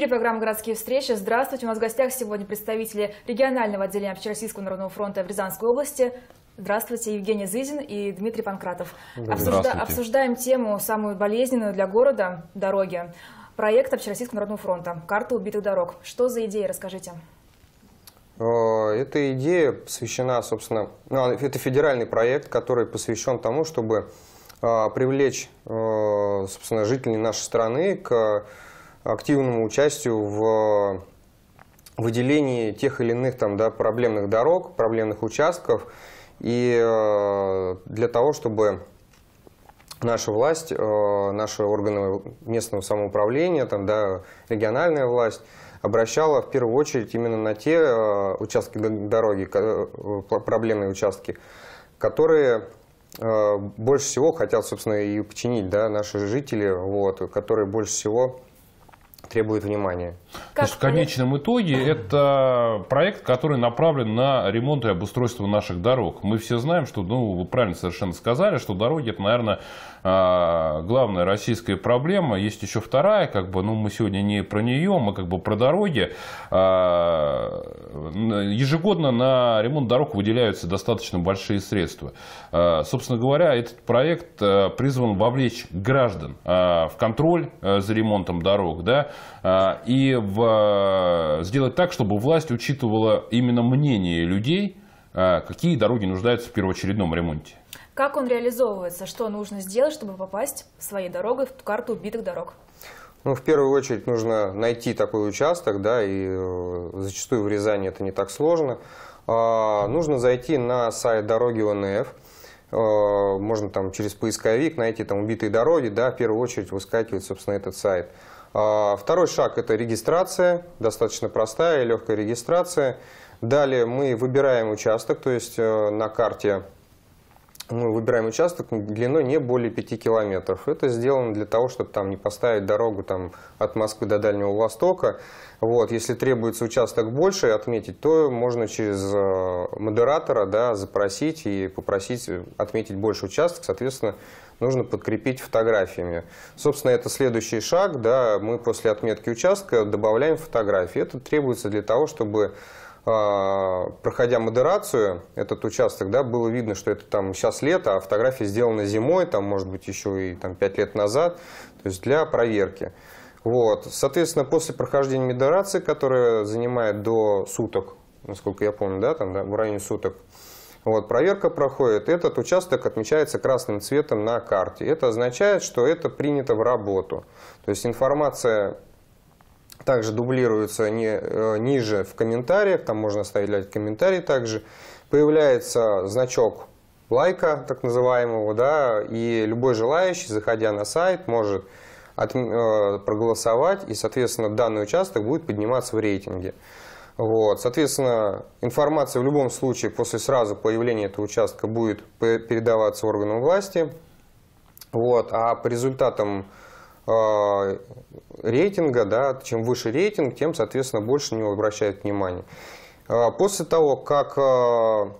эфире программа «Городские встречи». Здравствуйте. У нас в гостях сегодня представители регионального отделения Общероссийского народного фронта в Рязанской области. Здравствуйте, Евгений Зызин и Дмитрий Панкратов. Обсужда... Обсуждаем тему, самую болезненную для города – дороги. Проект Общероссийского народного фронта «Карта убитых дорог». Что за идея, расскажите. Э, эта идея посвящена, собственно, ну, а, это федеральный проект, который посвящен тому, чтобы а, привлечь, э, собственно, жителей нашей страны к активному участию в э, выделении тех или иных там, да, проблемных дорог, проблемных участков, и э, для того, чтобы наша власть, э, наши органы местного самоуправления, там, да, региональная власть обращала в первую очередь именно на те участки дороги, проблемные участки, которые больше всего хотят, собственно, и починить да, наши жители, вот, которые больше всего требует внимания. Как Значит, в конечном итоге это проект, который направлен на ремонт и обустройство наших дорог. Мы все знаем, что, ну, вы правильно совершенно сказали, что дороги это, наверное, а, главная российская проблема. Есть еще вторая, как бы, ну, мы сегодня не про нее, мы как бы про дороги. А, ежегодно на ремонт дорог выделяются достаточно большие средства. А, собственно говоря, этот проект призван вовлечь граждан в контроль за ремонтом дорог, да, а, и в, э, сделать так, чтобы власть учитывала именно мнение людей, а, какие дороги нуждаются в первоочередном ремонте. Как он реализовывается? Что нужно сделать, чтобы попасть своей дорогой в карту убитых дорог? Ну, в первую очередь нужно найти такой участок, да, и э, зачастую в Рязани это не так сложно. Э, нужно зайти на сайт дороги ОНФ, э, можно там через поисковик найти там убитые дороги, да, в первую очередь выскакивает, собственно, этот сайт. А, второй шаг – это регистрация, достаточно простая и легкая регистрация. Далее мы выбираем участок, то есть э, на карте мы выбираем участок длиной не более 5 километров. Это сделано для того, чтобы там не поставить дорогу там, от Москвы до Дальнего Востока. Вот, если требуется участок больше отметить, то можно через э, модератора да, запросить и попросить отметить больше участок. Соответственно, нужно подкрепить фотографиями. Собственно, это следующий шаг. Да, мы после отметки участка добавляем фотографии. Это требуется для того, чтобы а, проходя модерацию, этот участок, да, было видно, что это там сейчас лето, а фотография сделана зимой, там, может быть, еще и там 5 лет назад, то есть для проверки. Вот. Соответственно, после прохождения модерации, которая занимает до суток, насколько я помню, да, там, да, в районе суток, вот, проверка проходит. Этот участок отмечается красным цветом на карте. Это означает, что это принято в работу. То есть информация также дублируются не, э, ниже в комментариях, там можно оставить комментарий также. Появляется значок лайка, так называемого, да, и любой желающий, заходя на сайт, может от, э, проголосовать, и, соответственно, данный участок будет подниматься в рейтинге. Вот. Соответственно, информация в любом случае после сразу появления этого участка будет передаваться органам власти. Вот. А по результатам Э, рейтинга, да, чем выше рейтинг, тем, соответственно, больше на него обращают внимание. Э, после того, как э,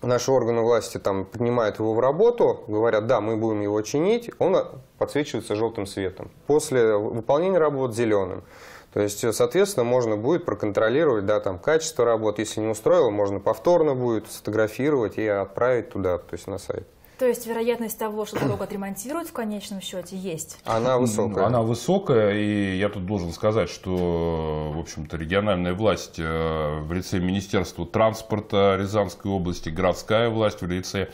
наши органы власти там принимают его в работу, говорят, да, мы будем его чинить, он подсвечивается желтым светом. После выполнения работ зеленым. То есть, соответственно, можно будет проконтролировать да, там, качество работ. Если не устроило, можно повторно будет сфотографировать и отправить туда, то есть на сайт. То есть вероятность того, что дорогу отремонтируют в конечном счете, есть? Она высокая. Она высокая, и я тут должен сказать, что, в общем-то, региональная власть э, в лице Министерства транспорта Рязанской области, городская власть в лице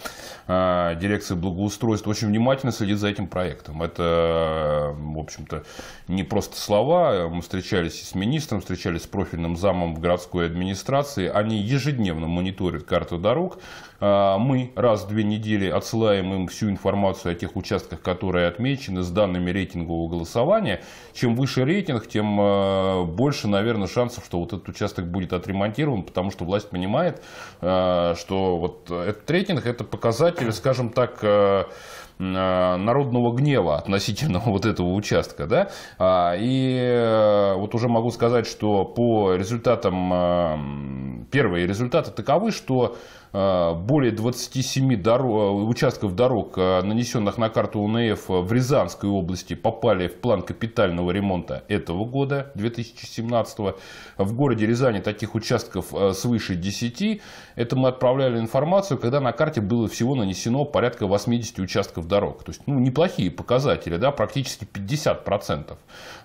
э, дирекции благоустройства очень внимательно следит за этим проектом. Это, э, в общем-то, не просто слова. Мы встречались с министром, встречались с профильным замом в городской администрации. Они ежедневно мониторят карту дорог. Мы раз в две недели отсылаем пересылаем им всю информацию о тех участках, которые отмечены с данными рейтингового голосования. Чем выше рейтинг, тем э, больше, наверное, шансов, что вот этот участок будет отремонтирован, потому что власть понимает, э, что вот этот рейтинг – это показатель, скажем так, э, народного гнева относительно вот этого участка. Да? А, и вот уже могу сказать, что по результатам Первые результаты таковы, что э, более 27 дорог, э, участков дорог, э, нанесенных на карту УНФ в Рязанской области, попали в план капитального ремонта этого года, 2017. В городе Рязани таких участков свыше 10. Это мы отправляли информацию, когда на карте было всего нанесено порядка 80 участков дорог. То есть, ну, неплохие показатели, да, практически 50%.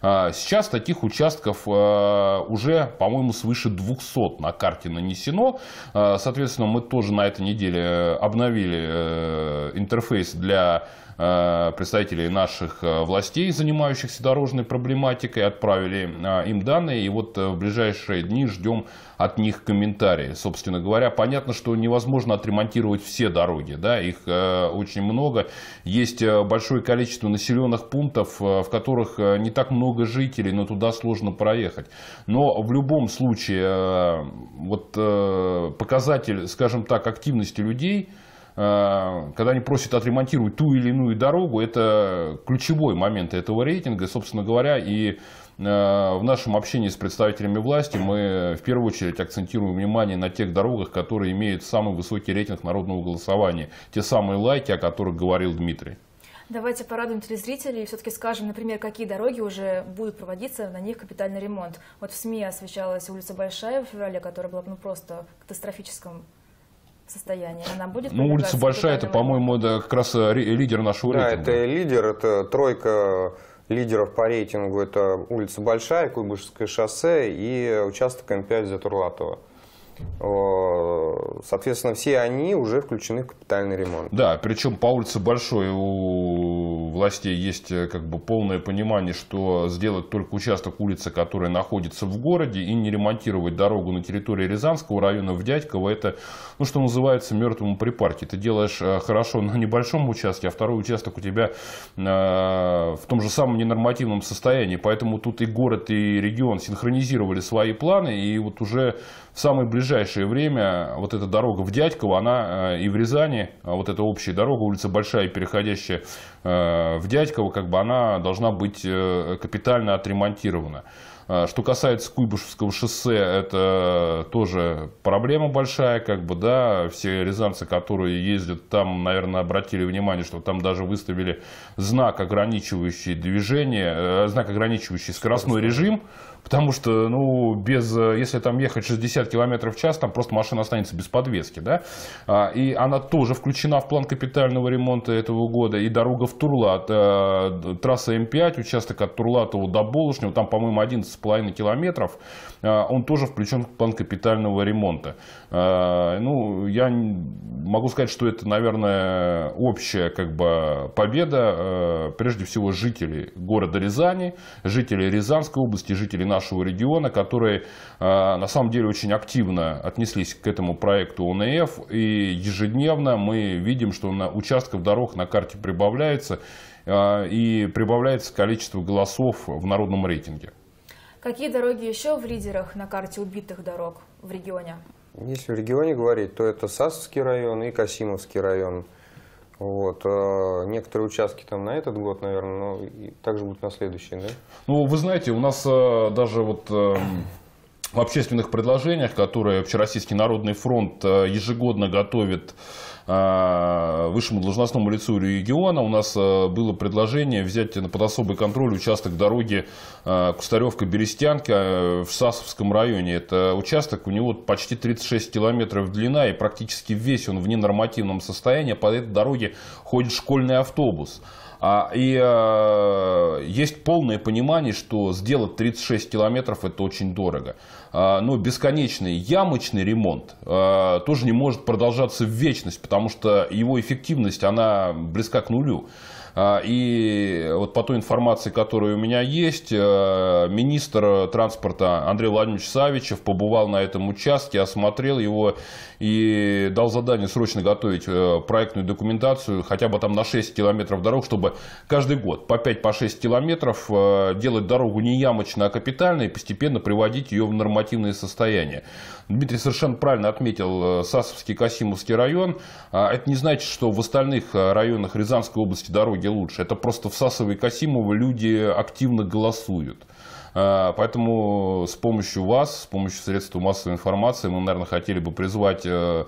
А, сейчас таких участков уже, по-моему, свыше 200 на карте нанесено. А, соответственно, мы тоже на этой неделе обновили э, интерфейс для Э, представителей наших э, властей, занимающихся дорожной проблематикой, отправили э, им данные. И вот в ближайшие дни ждем от них комментарии. Собственно говоря, понятно, что невозможно отремонтировать все дороги. Да? Их очень много. Есть большое количество населенных пунктов, в которых не так много жителей, но туда сложно проехать. Но в любом случае, вот показатель, скажем так, активности людей – Э, когда они просят отремонтировать ту или иную дорогу, это ключевой момент этого рейтинга, собственно говоря, и э, в нашем общении с представителями власти мы э, в первую очередь акцентируем внимание на тех дорогах, которые имеют самый высокий рейтинг народного голосования. Те самые лайки, о которых говорил Дмитрий. Давайте порадуем телезрителей и все-таки скажем, например, какие дороги уже будут проводиться, на них капитальный ремонт. Вот в СМИ освещалась улица Большая в феврале, которая была ну, просто в катастрофическом состоянии? Она будет Ну, улица Большая, это, по-моему, да как раз э, лидер нашего да, рейтинга. Да, это лидер, это тройка лидеров по рейтингу. Это улица Большая, Куйбышевское шоссе и участок М5 Затурлатова. Соответственно, все они уже включены в капитальный ремонт. Да, причем по улице Большой у властей есть э, как бы полное понимание, что сделать только участок улицы, которая находится в городе, и не ремонтировать дорогу на территории Рязанского района в Дядьково, это, ну, что называется, мертвому припарке. Ты делаешь э, хорошо на небольшом участке, а второй участок у тебя э, в том же самом ненормативном состоянии. Поэтому тут и город, и регион синхронизировали свои планы, и вот уже в самый ближайший ближайшее время вот эта дорога в Дядьково, она э, и в Рязани, а вот эта общая дорога, улица Большая, переходящая э, в Дядьково, как бы она должна быть э, капитально отремонтирована. А что касается Куйбышевского шоссе, это тоже проблема большая, как бы, да, все рязанцы, которые ездят там, наверное, обратили внимание, что там даже выставили знак, ограничивающий движение, знак, ограничивающий скоростной режим, Потому что, ну, без, э, если там ехать 60 км в час, там просто машина останется без подвески, да. А, и она тоже включена в план капитального ремонта этого года. И дорога в Турлат, э, трасса М5, участок от Турлатова до Болошнего, там, по-моему, 11,5 километров, э, он тоже включен в план капитального ремонта. ну, я могу сказать, что это, наверное, общая как бы победа, прежде всего, жителей города Рязани, жителей Рязанской области, жителей нашего региона, которые а, на самом деле очень активно отнеслись к этому проекту ОНФ. И ежедневно мы видим, что на участков дорог на карте прибавляется а, и прибавляется количество голосов в народном рейтинге. Какие дороги еще в лидерах на карте убитых дорог в регионе? Если в регионе говорить, то это Сасовский район и Касимовский район. Вот. А некоторые участки там на этот год, наверное, но также будут на следующий, да? Ну, вы знаете, у нас э, даже вот эм, в общественных предложениях, которые Общероссийский народный фронт э, ежегодно готовит Э, высшему должностному лицу региона у нас э, было предложение взять под особый контроль участок дороги э, Кустаревка-Берестянка в Сасовском районе. Это участок, у него почти 36 километров длина и практически весь он в ненормативном состоянии. По этой дороге ходит школьный автобус. А, и есть полное понимание, что сделать 36 километров это очень дорого. А, но бесконечный ямочный ремонт тоже не может продолжаться в вечность, потому что его эффективность, она близка к нулю. А, и вот по той информации, которая у меня есть, э, министр транспорта Андрей Владимирович Савичев побывал на этом участке, осмотрел его и дал задание срочно готовить э, проектную документацию хотя бы там на 6 километров дорог, чтобы каждый год по 5-6 по километров э, делать дорогу не ямочно, а капитально и постепенно приводить ее в нормативное состояние. Дмитрий совершенно правильно отметил Сасовский Касимовский район. А, это не значит, что в остальных районах Рязанской области дороги где лучше. Это просто в Сасово и Касимово люди активно голосуют. А, поэтому с помощью вас, с помощью средств массовой информации мы, наверное, хотели бы призвать э,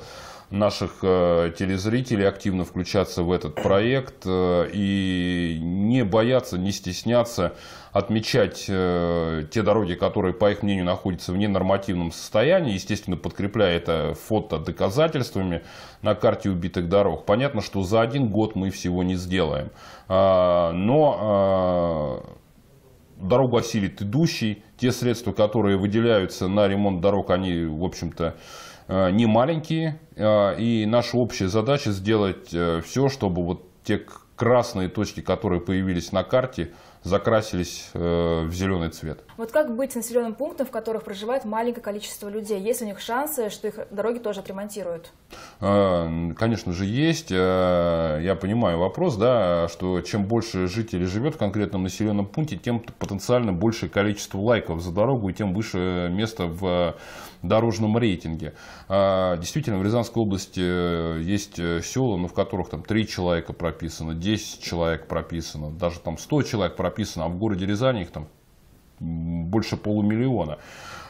наших э, телезрителей активно включаться в этот проект э, и не бояться, не стесняться отмечать э, те дороги, которые, по их мнению, находятся в ненормативном состоянии, естественно, подкрепляя это фото доказательствами на карте убитых дорог. Понятно, что за один год мы всего не сделаем. А, но а, дорогу осилит идущий. Те средства, которые выделяются на ремонт дорог, они, в общем-то, Э, не маленькие, э, и наша общая задача сделать э, все, чтобы вот те красные точки, которые появились на карте, закрасились э, в зеленый цвет. Вот как быть с населенным пунктом, в которых проживает маленькое количество людей? Есть у них шансы, что их дороги тоже отремонтируют? Э, конечно же есть. Э, я понимаю вопрос, да, что чем больше жителей живет в конкретном населенном пункте, тем потенциально большее количество лайков за дорогу и тем выше место в дорожном рейтинге. Действительно, в Рязанской области есть села, но ну, в которых там 3 человека прописано, 10 человек прописано, даже там 100 человек прописано прописано, а в городе Рязани их там больше полумиллиона.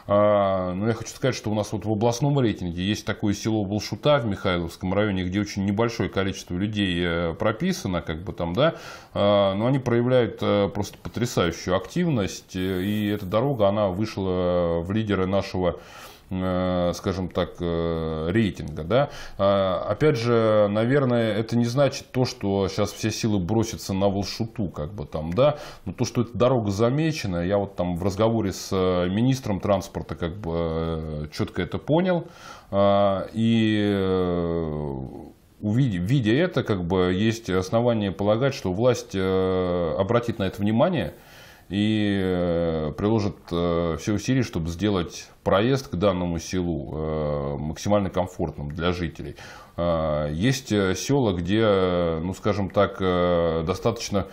А, но я хочу сказать, что у нас вот в областном рейтинге есть такое село Волшута в Михайловском районе, где очень небольшое количество людей э, прописано, как бы там, да, а, но они проявляют э, просто потрясающую активность, э, и эта дорога, она вышла в лидеры нашего Э, скажем так, э, рейтинга. Да? А, опять же, наверное, это не значит то, что сейчас все силы бросятся на волшуту, как бы там, да, но то, что эта дорога замечена, я вот там в разговоре с э, министром транспорта как бы четко это понял, а, и увидя, видя это, как бы есть основания полагать, что власть обратит на это внимание – и э, приложат э, все усилия, чтобы сделать проезд к данному селу э, максимально комфортным для жителей. Есть села, где, ну скажем так, достаточно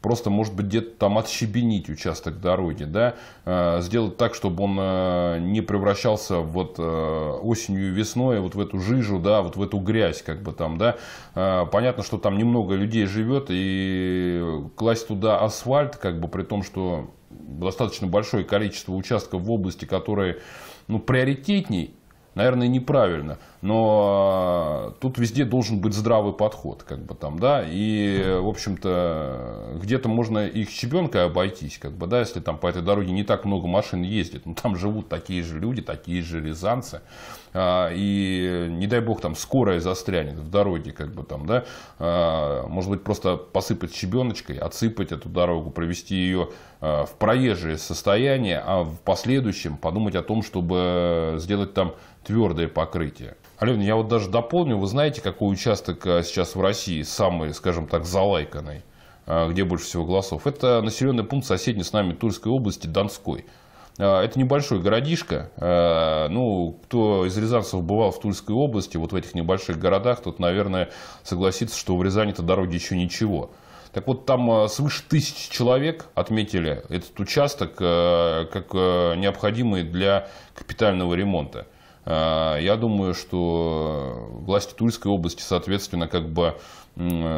просто, может быть, где-то там отщебенить участок дороги, да, э, сделать так, чтобы он э, не превращался вот э, осенью и весной вот в эту жижу, да, вот в эту грязь, как бы там, да. Понятно, что там немного людей живет, и класть туда асфальт, как бы, при том, что достаточно большое количество участков в области, которые, ну, приоритетней, наверное, неправильно но э, тут везде должен быть здравый подход, как бы там, да, и, в общем-то, где-то можно их с щебенкой обойтись, как бы, да, если там по этой дороге не так много машин ездит, но ну, там живут такие же люди, такие же рязанцы, а, и, не дай бог, там скорая застрянет в дороге, как бы там, да, а, может быть, просто посыпать щебеночкой, отсыпать эту дорогу, провести ее а, в проезжее состояние, а в последующем подумать о том, чтобы э, сделать там твердое покрытие. Алена, я вот даже дополню, вы знаете, какой участок а, сейчас в России самый, скажем так, залайканный, а, где больше всего голосов? Это населенный пункт соседний с нами Тульской области Донской. А, это небольшой городишко. Ну, кто из рязанцев бывал в Тульской области, вот в этих небольших городах, тот, наверное, согласится, что в Рязани-то дороги еще ничего. Так вот, там свыше тысячи человек отметили этот участок как необходимый для капитального ремонта. А, я думаю, что власти Тульской области, соответственно, как бы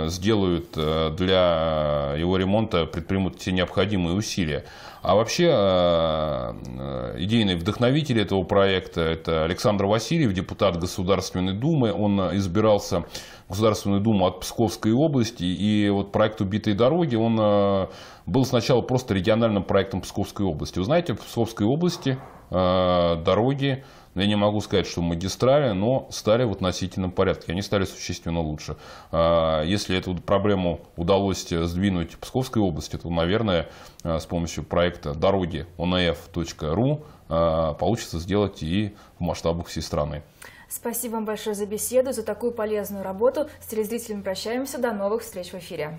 сделают э, для его ремонта, предпримут все необходимые усилия. А вообще э, э, идейный вдохновитель этого проекта – это Александр Васильев, депутат Государственной Думы. Он избирался в Государственную Думу от Псковской области. И вот проект «Убитые дороги» он был сначала просто региональным проектом Псковской области. Вы знаете, в Псковской области дороги я не могу сказать, что магистрали, но стали в относительном порядке. Они стали существенно лучше. А, если эту проблему удалось сдвинуть в Псковской области, то, наверное, а, с помощью проекта дороги onaf.ru а, получится сделать и в масштабах всей страны. Спасибо вам большое за беседу, за такую полезную работу. С телезрителями прощаемся. До новых встреч в эфире.